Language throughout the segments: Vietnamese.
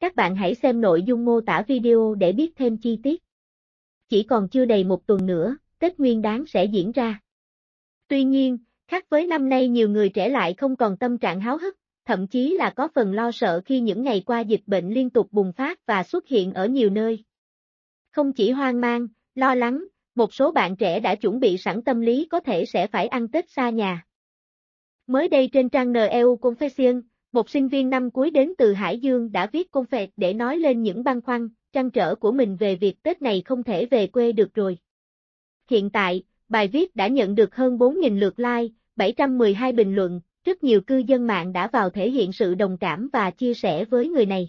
Các bạn hãy xem nội dung mô tả video để biết thêm chi tiết. Chỉ còn chưa đầy một tuần nữa, Tết Nguyên Đán sẽ diễn ra. Tuy nhiên, khác với năm nay nhiều người trẻ lại không còn tâm trạng háo hức, thậm chí là có phần lo sợ khi những ngày qua dịch bệnh liên tục bùng phát và xuất hiện ở nhiều nơi. Không chỉ hoang mang, lo lắng, một số bạn trẻ đã chuẩn bị sẵn tâm lý có thể sẽ phải ăn Tết xa nhà. Mới đây trên trang NEU Confession, một sinh viên năm cuối đến từ Hải Dương đã viết công phẹt để nói lên những băn khoăn, trăn trở của mình về việc Tết này không thể về quê được rồi. Hiện tại, bài viết đã nhận được hơn 4.000 lượt like, 712 bình luận, rất nhiều cư dân mạng đã vào thể hiện sự đồng cảm và chia sẻ với người này.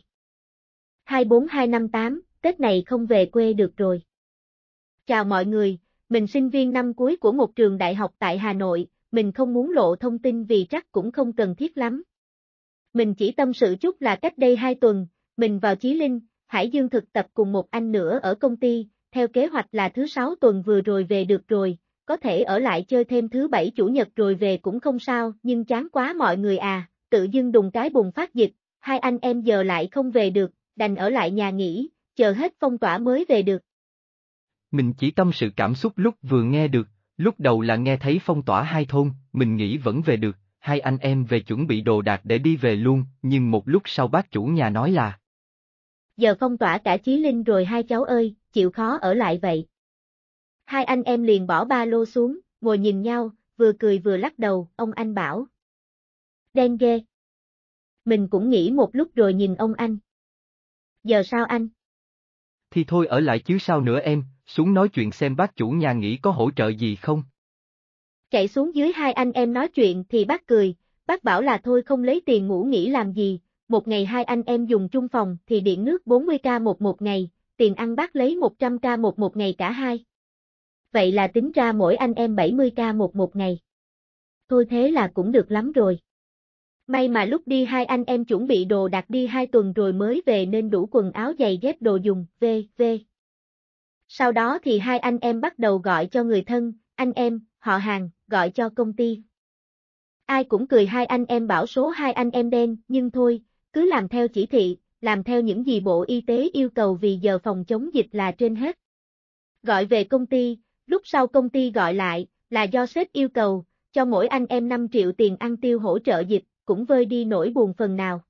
24258, Tết này không về quê được rồi. Chào mọi người, mình sinh viên năm cuối của một trường đại học tại Hà Nội, mình không muốn lộ thông tin vì chắc cũng không cần thiết lắm, mình chỉ tâm sự chút là cách đây 2 tuần, mình vào Chí Linh, Hải Dương thực tập cùng một anh nữa ở công ty, theo kế hoạch là thứ 6 tuần vừa rồi về được rồi, có thể ở lại chơi thêm thứ 7 chủ nhật rồi về cũng không sao, nhưng chán quá mọi người à, tự dưng đùng cái bùng phát dịch, hai anh em giờ lại không về được, đành ở lại nhà nghỉ, chờ hết phong tỏa mới về được. Mình chỉ tâm sự cảm xúc lúc vừa nghe được, lúc đầu là nghe thấy phong tỏa hai thôn, mình nghĩ vẫn về được, hai anh em về chuẩn bị đồ đạc để đi về luôn, nhưng một lúc sau bác chủ nhà nói là Giờ phong tỏa cả Chí Linh rồi hai cháu ơi, chịu khó ở lại vậy. Hai anh em liền bỏ ba lô xuống, ngồi nhìn nhau, vừa cười vừa lắc đầu, ông anh bảo. Đen ghê. Mình cũng nghĩ một lúc rồi nhìn ông anh. Giờ sao anh? Thì thôi ở lại chứ sao nữa em, xuống nói chuyện xem bác chủ nhà nghĩ có hỗ trợ gì không. Chạy xuống dưới hai anh em nói chuyện thì bác cười, bác bảo là thôi không lấy tiền ngủ nghỉ làm gì, một ngày hai anh em dùng chung phòng thì điện nước 40k một một ngày, tiền ăn bác lấy 100k một một ngày cả hai. Vậy là tính ra mỗi anh em 70k một một ngày. Thôi thế là cũng được lắm rồi. May mà lúc đi hai anh em chuẩn bị đồ đặt đi hai tuần rồi mới về nên đủ quần áo giày dép đồ dùng, v, v. Sau đó thì hai anh em bắt đầu gọi cho người thân, anh em, họ hàng, gọi cho công ty. Ai cũng cười hai anh em bảo số hai anh em đen, nhưng thôi, cứ làm theo chỉ thị, làm theo những gì Bộ Y tế yêu cầu vì giờ phòng chống dịch là trên hết. Gọi về công ty, lúc sau công ty gọi lại, là do sếp yêu cầu, cho mỗi anh em 5 triệu tiền ăn tiêu hỗ trợ dịch, cũng vơi đi nỗi buồn phần nào.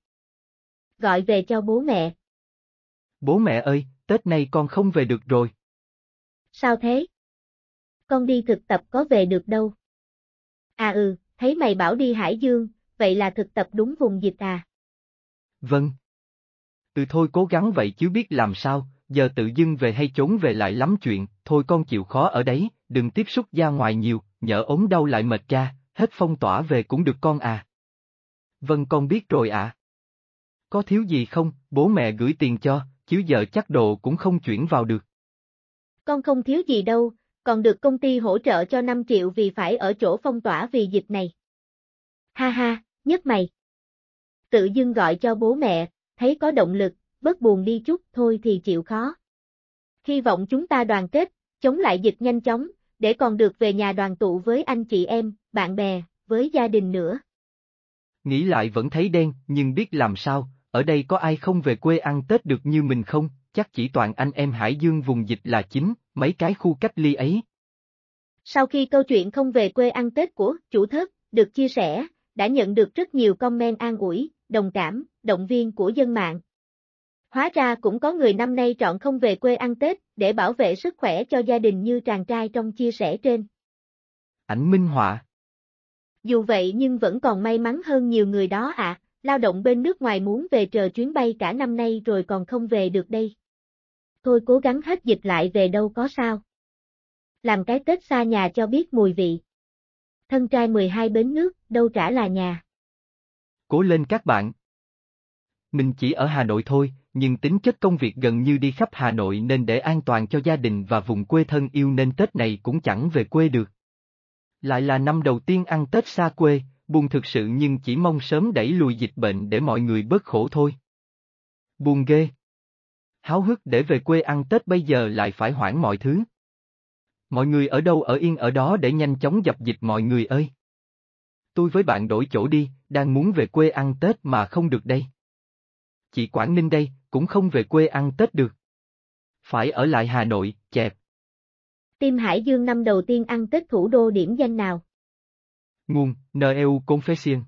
Gọi về cho bố mẹ. Bố mẹ ơi, Tết này con không về được rồi. Sao thế? con đi thực tập có về được đâu. À ừ, thấy mày bảo đi Hải Dương, vậy là thực tập đúng vùng dịch à? Vâng. từ thôi cố gắng vậy chứ biết làm sao, giờ tự dưng về hay trốn về lại lắm chuyện, thôi con chịu khó ở đấy, đừng tiếp xúc ra ngoài nhiều, nhỡ ốm đau lại mệt ra, hết phong tỏa về cũng được con à. Vâng con biết rồi ạ. Có thiếu gì không, bố mẹ gửi tiền cho, chứ giờ chắc đồ cũng không chuyển vào được. Con không thiếu gì đâu, còn được công ty hỗ trợ cho 5 triệu vì phải ở chỗ phong tỏa vì dịch này. Ha ha, nhất mày. Tự dưng gọi cho bố mẹ, thấy có động lực, bớt buồn đi chút thôi thì chịu khó. Hy vọng chúng ta đoàn kết, chống lại dịch nhanh chóng, để còn được về nhà đoàn tụ với anh chị em, bạn bè, với gia đình nữa. Nghĩ lại vẫn thấy đen, nhưng biết làm sao, ở đây có ai không về quê ăn Tết được như mình không, chắc chỉ toàn anh em Hải Dương vùng dịch là chính, mấy cái khu cách ly ấy. Sau khi câu chuyện không về quê ăn Tết của chủ thất được chia sẻ, đã nhận được rất nhiều comment an ủi, đồng cảm, động viên của dân mạng. Hóa ra cũng có người năm nay chọn không về quê ăn Tết để bảo vệ sức khỏe cho gia đình như chàng trai trong chia sẻ trên. Ảnh Minh Họa Dù vậy nhưng vẫn còn may mắn hơn nhiều người đó ạ, à, lao động bên nước ngoài muốn về chờ chuyến bay cả năm nay rồi còn không về được đây thôi cố gắng hết dịch lại về đâu có sao. Làm cái Tết xa nhà cho biết mùi vị. Thân trai 12 bến nước, đâu trả là nhà. Cố lên các bạn. Mình chỉ ở Hà Nội thôi, nhưng tính chất công việc gần như đi khắp Hà Nội nên để an toàn cho gia đình và vùng quê thân yêu nên Tết này cũng chẳng về quê được. Lại là năm đầu tiên ăn Tết xa quê, buồn thực sự nhưng chỉ mong sớm đẩy lùi dịch bệnh để mọi người bớt khổ thôi. Buồn ghê háo hức để về quê ăn Tết bây giờ lại phải hoãn mọi thứ. Mọi người ở đâu ở yên ở đó để nhanh chóng dập dịch mọi người ơi. Tôi với bạn đổi chỗ đi, đang muốn về quê ăn Tết mà không được đây. Chị Quảng Ninh đây, cũng không về quê ăn Tết được. Phải ở lại Hà Nội, chẹp. Tim Hải Dương năm đầu tiên ăn Tết thủ đô điểm danh nào? Nguồn, N.E.U. Confession